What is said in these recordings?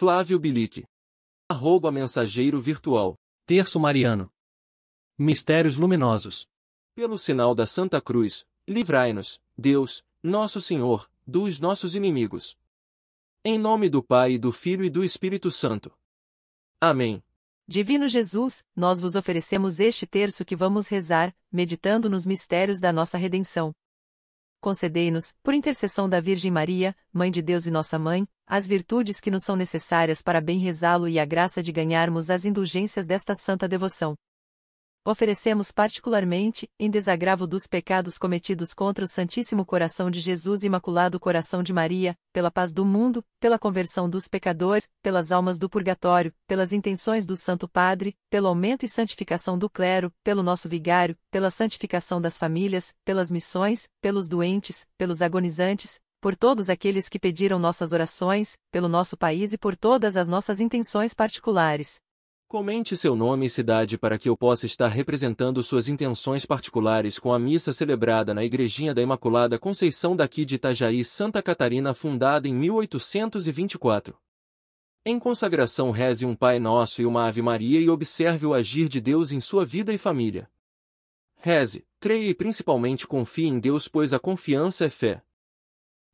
Flávio Bilic. Arroba mensageiro virtual. Terço Mariano. Mistérios luminosos. Pelo sinal da Santa Cruz, livrai-nos, Deus, nosso Senhor, dos nossos inimigos. Em nome do Pai, do Filho e do Espírito Santo. Amém. Divino Jesus, nós vos oferecemos este terço que vamos rezar, meditando nos mistérios da nossa redenção. Concedei-nos, por intercessão da Virgem Maria, Mãe de Deus e nossa Mãe, as virtudes que nos são necessárias para bem rezá-lo e a graça de ganharmos as indulgências desta santa devoção. Oferecemos particularmente, em desagravo dos pecados cometidos contra o Santíssimo Coração de Jesus e Imaculado Coração de Maria, pela paz do mundo, pela conversão dos pecadores, pelas almas do purgatório, pelas intenções do Santo Padre, pelo aumento e santificação do clero, pelo nosso vigário, pela santificação das famílias, pelas missões, pelos doentes, pelos agonizantes, por todos aqueles que pediram nossas orações, pelo nosso país e por todas as nossas intenções particulares. Comente seu nome e cidade para que eu possa estar representando suas intenções particulares com a missa celebrada na Igrejinha da Imaculada Conceição daqui de Itajaí, Santa Catarina, fundada em 1824. Em consagração, reze um Pai Nosso e uma Ave Maria e observe o agir de Deus em sua vida e família. Reze, creia e principalmente confie em Deus, pois a confiança é fé.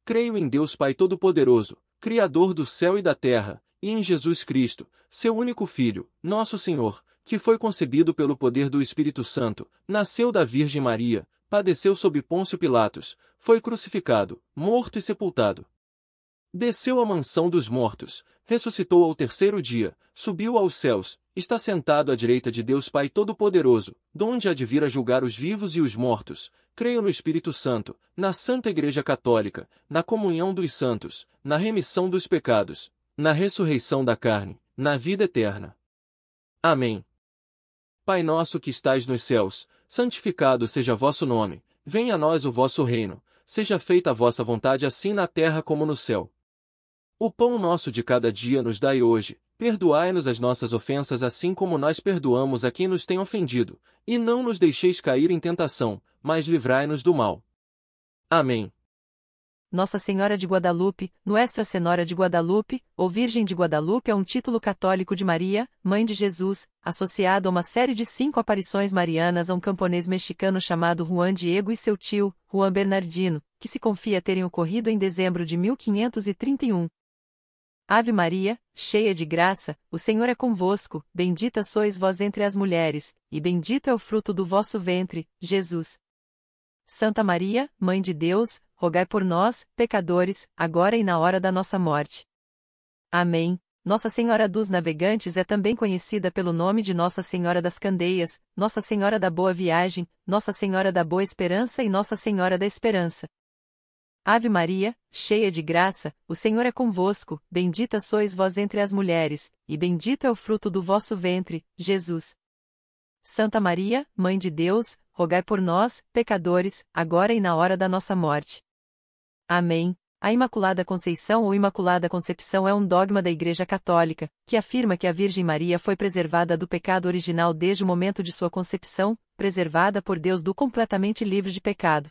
Creio em Deus Pai Todo-Poderoso, Criador do céu e da terra, e em Jesus Cristo, seu único Filho, nosso Senhor, que foi concebido pelo poder do Espírito Santo, nasceu da Virgem Maria, padeceu sob Pôncio Pilatos, foi crucificado, morto e sepultado. Desceu à mansão dos mortos, ressuscitou ao terceiro dia, subiu aos céus, está sentado à direita de Deus Pai Todo-Poderoso, donde há de vir a julgar os vivos e os mortos. Creio no Espírito Santo, na Santa Igreja Católica, na comunhão dos santos, na remissão dos pecados, na ressurreição da carne, na vida eterna. Amém. Pai nosso que estais nos céus, santificado seja vosso nome, venha a nós o vosso reino, seja feita a vossa vontade assim na terra como no céu. O pão nosso de cada dia nos dai hoje, perdoai-nos as nossas ofensas assim como nós perdoamos a quem nos tem ofendido, e não nos deixeis cair em tentação, mas livrai-nos do mal. Amém. Nossa Senhora de Guadalupe, Nuestra Senhora de Guadalupe, ou Virgem de Guadalupe é um título católico de Maria, Mãe de Jesus, associado a uma série de cinco aparições marianas a um camponês mexicano chamado Juan Diego e seu tio, Juan Bernardino, que se confia terem ocorrido em dezembro de 1531. Ave Maria, cheia de graça, o Senhor é convosco, bendita sois vós entre as mulheres, e bendito é o fruto do vosso ventre, Jesus. Santa Maria, Mãe de Deus, rogai por nós, pecadores, agora e na hora da nossa morte. Amém. Nossa Senhora dos Navegantes é também conhecida pelo nome de Nossa Senhora das Candeias, Nossa Senhora da Boa Viagem, Nossa Senhora da Boa Esperança e Nossa Senhora da Esperança. Ave Maria, cheia de graça, o Senhor é convosco, bendita sois vós entre as mulheres, e bendito é o fruto do vosso ventre, Jesus. Santa Maria, Mãe de Deus, rogai por nós, pecadores, agora e na hora da nossa morte. Amém. A Imaculada Conceição ou Imaculada Concepção é um dogma da Igreja Católica, que afirma que a Virgem Maria foi preservada do pecado original desde o momento de sua concepção, preservada por Deus do completamente livre de pecado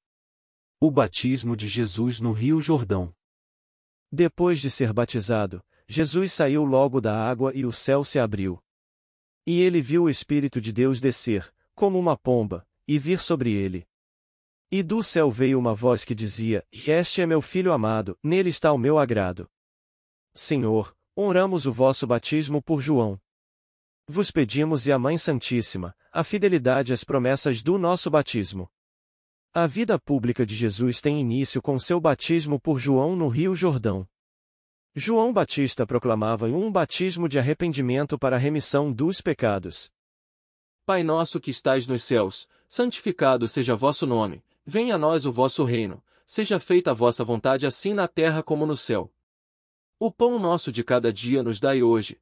o batismo de Jesus no Rio Jordão. Depois de ser batizado, Jesus saiu logo da água e o céu se abriu. E ele viu o Espírito de Deus descer, como uma pomba, e vir sobre ele. E do céu veio uma voz que dizia: Este é meu filho amado, nele está o meu agrado. Senhor, honramos o vosso batismo por João. Vos pedimos e a Mãe Santíssima, a fidelidade às promessas do nosso batismo. A vida pública de Jesus tem início com seu batismo por João no Rio Jordão. João Batista proclamava um batismo de arrependimento para a remissão dos pecados. Pai nosso que estais nos céus, santificado seja vosso nome, venha a nós o vosso reino, seja feita a vossa vontade assim na terra como no céu. O pão nosso de cada dia nos dai hoje,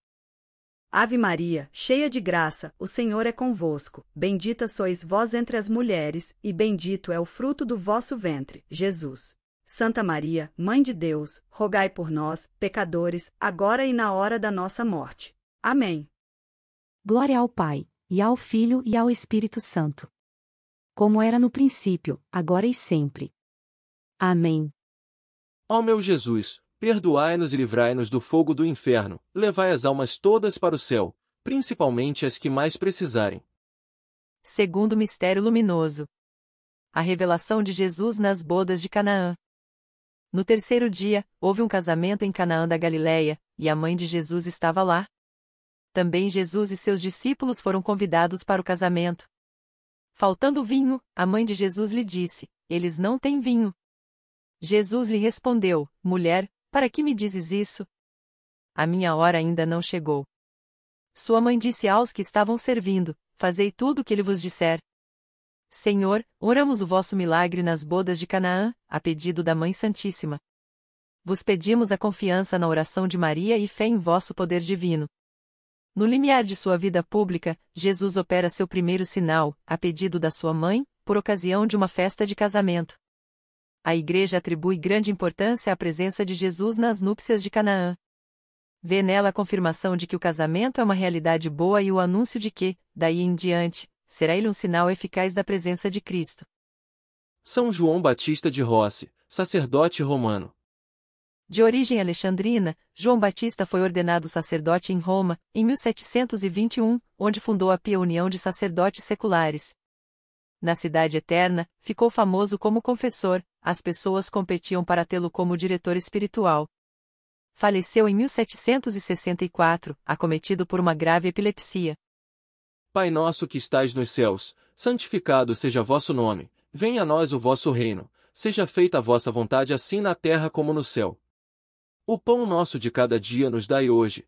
Ave Maria, cheia de graça, o Senhor é convosco. Bendita sois vós entre as mulheres, e bendito é o fruto do vosso ventre, Jesus. Santa Maria, Mãe de Deus, rogai por nós, pecadores, agora e na hora da nossa morte. Amém. Glória ao Pai, e ao Filho e ao Espírito Santo. Como era no princípio, agora e sempre. Amém. Ó meu Jesus, perdoai-nos e livrai-nos do fogo do inferno, levai as almas todas para o céu, principalmente as que mais precisarem. Segundo mistério luminoso. A revelação de Jesus nas bodas de Canaã. No terceiro dia, houve um casamento em Canaã da Galileia, e a mãe de Jesus estava lá. Também Jesus e seus discípulos foram convidados para o casamento. Faltando vinho, a mãe de Jesus lhe disse: Eles não têm vinho. Jesus lhe respondeu: Mulher, para que me dizes isso? A minha hora ainda não chegou. Sua mãe disse aos que estavam servindo: Fazei tudo o que ele vos disser. Senhor, oramos o vosso milagre nas bodas de Canaã, a pedido da Mãe Santíssima. Vos pedimos a confiança na oração de Maria e fé em vosso poder divino. No limiar de sua vida pública, Jesus opera seu primeiro sinal, a pedido da sua mãe, por ocasião de uma festa de casamento. A igreja atribui grande importância à presença de Jesus nas núpcias de Canaã. Vê nela a confirmação de que o casamento é uma realidade boa e o anúncio de que, daí em diante, será ele um sinal eficaz da presença de Cristo. São João Batista de Rossi, sacerdote romano. De origem alexandrina, João Batista foi ordenado sacerdote em Roma, em 1721, onde fundou a Pia União de Sacerdotes Seculares, na Cidade Eterna, ficou famoso como confessor, as pessoas competiam para tê-lo como diretor espiritual. Faleceu em 1764, acometido por uma grave epilepsia. Pai nosso que estais nos céus, santificado seja vosso nome, venha a nós o vosso reino, seja feita a vossa vontade assim na terra como no céu. O pão nosso de cada dia nos dai hoje,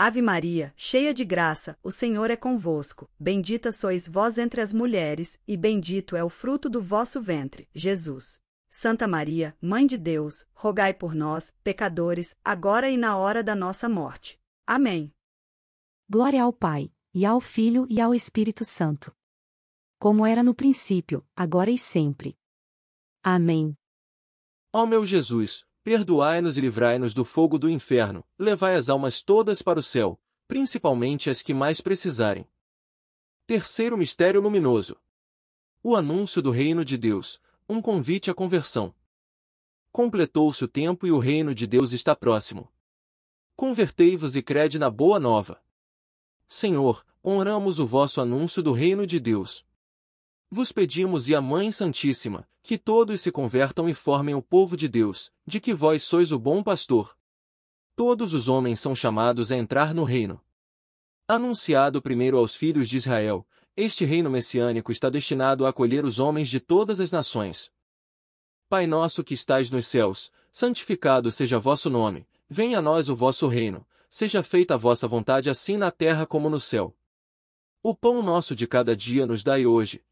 Ave Maria, cheia de graça, o Senhor é convosco. Bendita sois vós entre as mulheres, e bendito é o fruto do vosso ventre, Jesus. Santa Maria, Mãe de Deus, rogai por nós, pecadores, agora e na hora da nossa morte. Amém. Glória ao Pai, e ao Filho e ao Espírito Santo. Como era no princípio, agora e sempre. Amém. Ó meu Jesus, perdoai-nos e livrai-nos do fogo do inferno, levai as almas todas para o céu, principalmente as que mais precisarem. Terceiro mistério luminoso. O anúncio do reino de Deus, um convite à conversão. Completou-se o tempo e o reino de Deus está próximo. Convertei-vos e crede na boa nova. Senhor, honramos o vosso anúncio do reino de Deus, vos pedimos e a Mãe Santíssima, que todos se convertam e formem o povo de Deus, de que vós sois o bom pastor. Todos os homens são chamados a entrar no reino. Anunciado primeiro aos filhos de Israel, este reino messiânico está destinado a acolher os homens de todas as nações. Pai nosso que estais nos céus, santificado seja vosso nome, venha a nós o vosso reino, seja feita a vossa vontade assim na terra como no céu. O pão nosso de cada dia nos dai hoje,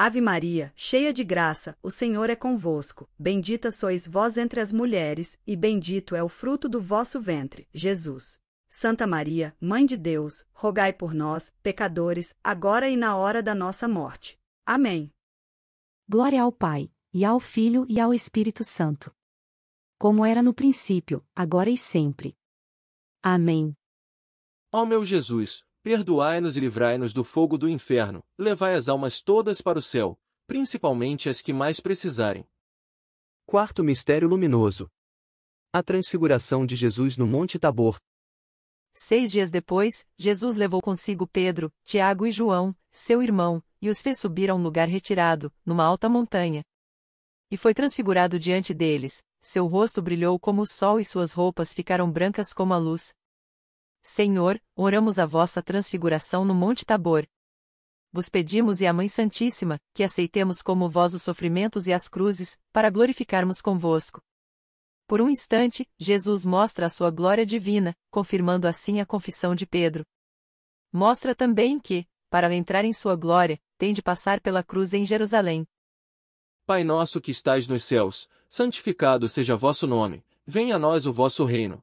Ave Maria, cheia de graça, o Senhor é convosco. Bendita sois vós entre as mulheres, e bendito é o fruto do vosso ventre, Jesus. Santa Maria, Mãe de Deus, rogai por nós, pecadores, agora e na hora da nossa morte. Amém. Glória ao Pai, e ao Filho e ao Espírito Santo. Como era no princípio, agora e sempre. Amém. Ó meu Jesus, Perdoai-nos e livrai-nos do fogo do inferno, levai as almas todas para o céu, principalmente as que mais precisarem. Quarto Mistério Luminoso A Transfiguração de Jesus no Monte Tabor. Seis dias depois, Jesus levou consigo Pedro, Tiago e João, seu irmão, e os fez subir a um lugar retirado, numa alta montanha. E foi transfigurado diante deles, seu rosto brilhou como o sol e suas roupas ficaram brancas como a luz, Senhor, oramos a vossa transfiguração no Monte Tabor. Vos pedimos e a Mãe Santíssima, que aceitemos como vós os sofrimentos e as cruzes, para glorificarmos convosco. Por um instante, Jesus mostra a sua glória divina, confirmando assim a confissão de Pedro. Mostra também que, para entrar em sua glória, tem de passar pela cruz em Jerusalém. Pai nosso que estais nos céus, santificado seja vosso nome, venha a nós o vosso reino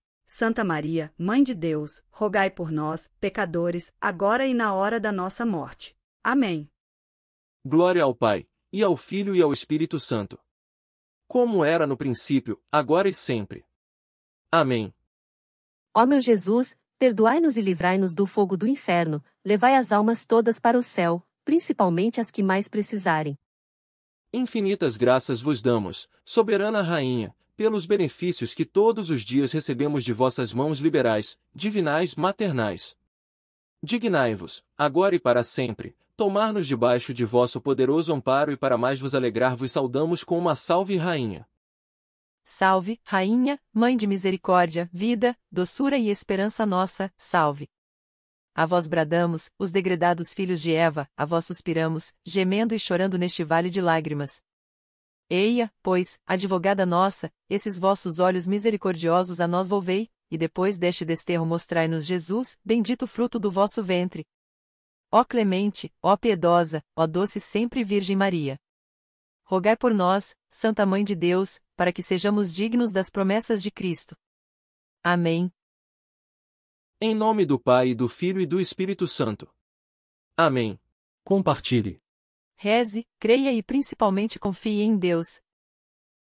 Santa Maria, Mãe de Deus, rogai por nós, pecadores, agora e na hora da nossa morte. Amém. Glória ao Pai, e ao Filho e ao Espírito Santo. Como era no princípio, agora e sempre. Amém. Ó meu Jesus, perdoai-nos e livrai-nos do fogo do inferno, levai as almas todas para o céu, principalmente as que mais precisarem. Infinitas graças vos damos, soberana Rainha pelos benefícios que todos os dias recebemos de vossas mãos liberais, divinais maternais. Dignai-vos, agora e para sempre, tomar-nos debaixo de vosso poderoso amparo e para mais vos alegrar vos saudamos com uma salve rainha. Salve, rainha, mãe de misericórdia, vida, doçura e esperança nossa, salve. A vós bradamos, os degredados filhos de Eva, a vós suspiramos, gemendo e chorando neste vale de lágrimas, Eia, pois, advogada nossa, esses vossos olhos misericordiosos a nós volvei, e depois deste desterro mostrai-nos Jesus, bendito fruto do vosso ventre. Ó clemente, ó piedosa, ó doce sempre Virgem Maria. Rogai por nós, Santa Mãe de Deus, para que sejamos dignos das promessas de Cristo. Amém. Em nome do Pai e do Filho e do Espírito Santo. Amém. Compartilhe. Reze, creia e principalmente confie em Deus,